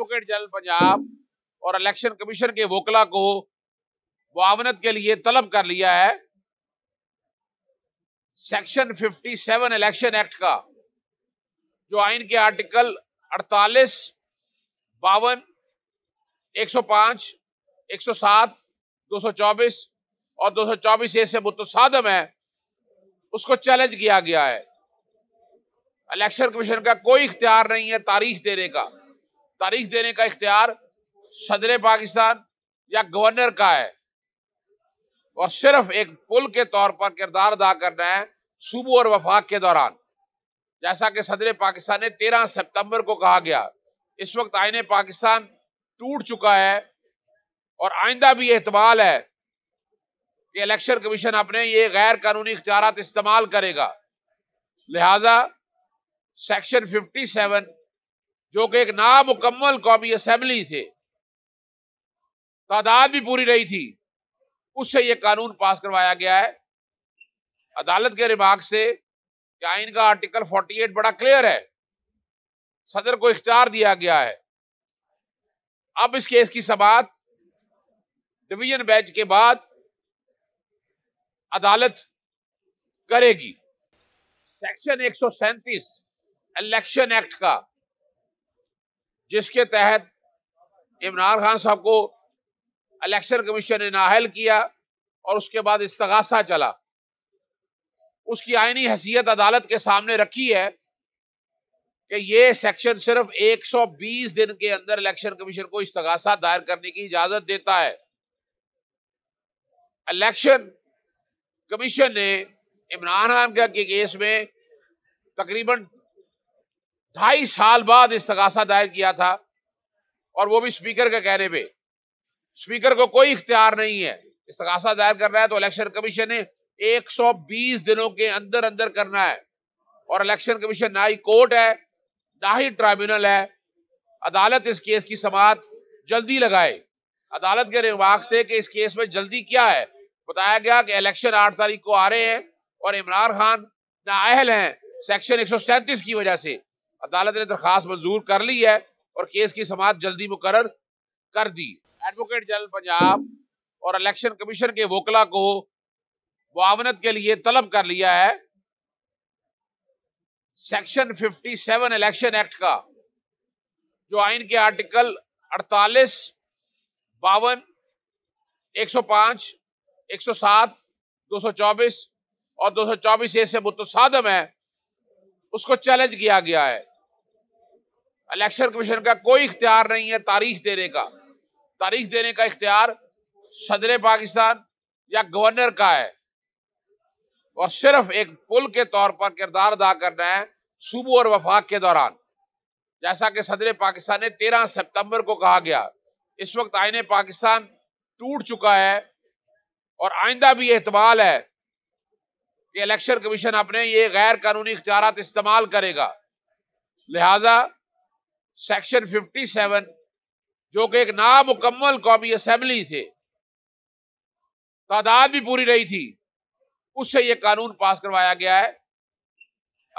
advocate general Punjab और election commission के वोकला को मुआवनत के लिए तलब कर लिया है सेक्शन 57 इलेक्शन एक्ट का जो आइन के आर्टिकल 48, बावन 105, 107, 224 और 224 ए से मुतसादम है उसको चैलेंज किया गया है इलेक्शन कमीशन का कोई इख्तियार नहीं है तारीख देने का तारीख देने का इख्तियार सदर पाकिस्तान या गवर्नर का है और सिर्फ एक पुल के तौर पर किरदार अदा करना है सूबों और वफाक के दौरान जैसा कि सदर पाकिस्तान ने तेरह सितंबर को कहा गया इस वक्त आइन पाकिस्तान टूट चुका है और आइंदा भी एहतमाल है कि इलेक्शन कमीशन अपने ये गैर कानूनी इख्तियार इस्तेमाल करेगा लिहाजा सेक्शन सेवन जो कि एक नामुकम्मल कौमी असम्बली से तादाद भी पूरी रही थी उससे यह कानून पास करवाया गया है अदालत के रिमार्क से आइन का आर्टिकल 48 बड़ा क्लियर है सदर को इख्तियार दिया गया है अब इस केस की समात डिवीजन बेंच के बाद अदालत करेगी सेक्शन एक इलेक्शन एक्ट का जिसके तहत इमरान खान साहब को इलेक्शन कमीशन ने नाहल किया और उसके बाद इस्तगासा चला उसकी आइनी हैसियत अदालत के सामने रखी है कि ये सेक्शन सिर्फ 120 दिन के अंदर इलेक्शन कमीशन को इस्तगासा दायर करने की इजाजत देता है इलेक्शन कमीशन ने इमरान खान के केस में तकरीबन ढाई साल बाद इस्तगासा दायर किया था और वो भी स्पीकर के कहने पे स्पीकर को कोई इख्तियार नहीं है इस्तगासा दायर करना है तो इलेक्शन कमीशन ने 120 दिनों के अंदर अंदर करना है और इलेक्शन कमीशन ना ही कोर्ट है ना ही ट्राइब्यूनल है अदालत इस केस की समात जल्दी लगाए अदालत के रिमार्क से कि इस केस में जल्दी क्या है बताया गया कि इलेक्शन आठ तारीख को आ रहे हैं और इमरान खान नाअहल हैं सेक्शन एक की वजह से अदालत ने दरखास्त मंजूर कर ली है और केस की समात जल्दी मुकर कर दी एडवोकेट जनरल पंजाब और इलेक्शन कमीशन के वकला को मुआवनत के लिए तलब कर लिया है सेक्शन 57 इलेक्शन एक्ट का जो आइन के आर्टिकल 48, बावन 105, 107, 224 और 224 सौ से मुतसादम है उसको चैलेंज किया गया है इलेक्शन कमीशन का कोई इख्तियार नहीं है तारीख देने का तारीख देने का इख्तियार सदर पाकिस्तान या गवर्नर का है और सिर्फ एक पुल के तौर पर किरदार अदा करना है सुबह और वफाक के दौरान जैसा कि सदर पाकिस्तान ने तेरह सितंबर को कहा गया इस वक्त आयने पाकिस्तान टूट चुका है और आइंदा भी एहतमाल है कि इलेक्शन कमीशन अपने ये गैर कानूनी इख्तियार इस्तेमाल करेगा लिहाजा सेक्शन 57 जो कि एक नामुकम्मल कौमी असम्बली से तादाद भी पूरी रही थी उससे यह कानून पास करवाया गया है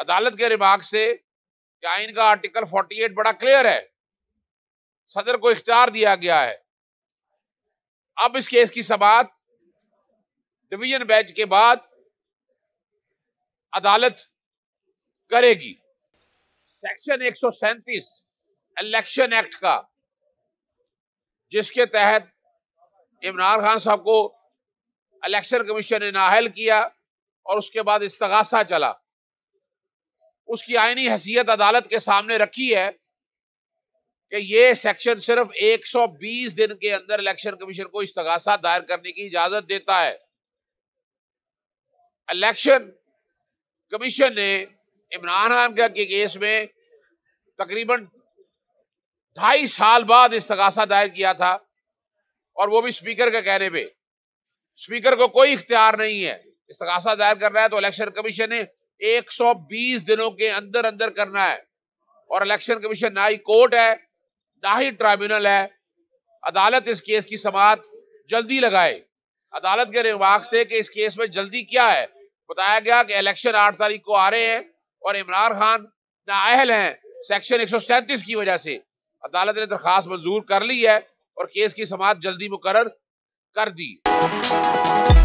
अदालत के रिमार्क से कि आइन का आर्टिकल 48 बड़ा क्लियर है सदर को इख्तियार दिया गया है अब इस केस की समात डिवीजन बेंच के बाद अदालत करेगी सेक्शन एक सौ सैंतीस इलेक्शन एक्ट का जिसके तहत इमरान खान साहब को इलेक्शन कमीशन ने नाहल किया और उसके बाद इस्तगासा चला उसकी आइनी हैसियत अदालत के सामने रखी है कि ये सेक्शन सिर्फ 120 दिन के अंदर इलेक्शन कमीशन को इस्तगासा दायर करने की इजाजत देता है इलेक्शन कमीशन ने इमरान खान के केस में तकरीबन ढाई साल बाद इस्तगासा दायर किया था और वो भी स्पीकर के कहने पे स्पीकर को कोई इख्तियार नहीं है इस्तगासा दायर करना है तो इलेक्शन कमीशन ने 120 दिनों के अंदर अंदर करना है और इलेक्शन कमीशन ना ही कोर्ट है ना ही ट्राइब्यूनल है अदालत इस केस की समात जल्दी लगाए अदालत के रिमार्क से कि इस केस में जल्दी क्या है बताया गया कि इलेक्शन आठ तारीख को आ रहे हैं और इमरान खान नाअहल हैं सेक्शन एक की वजह से अदालत ने दरख्वास्त मंजूर कर ली है और केस की समाप्त जल्दी मुकर कर दी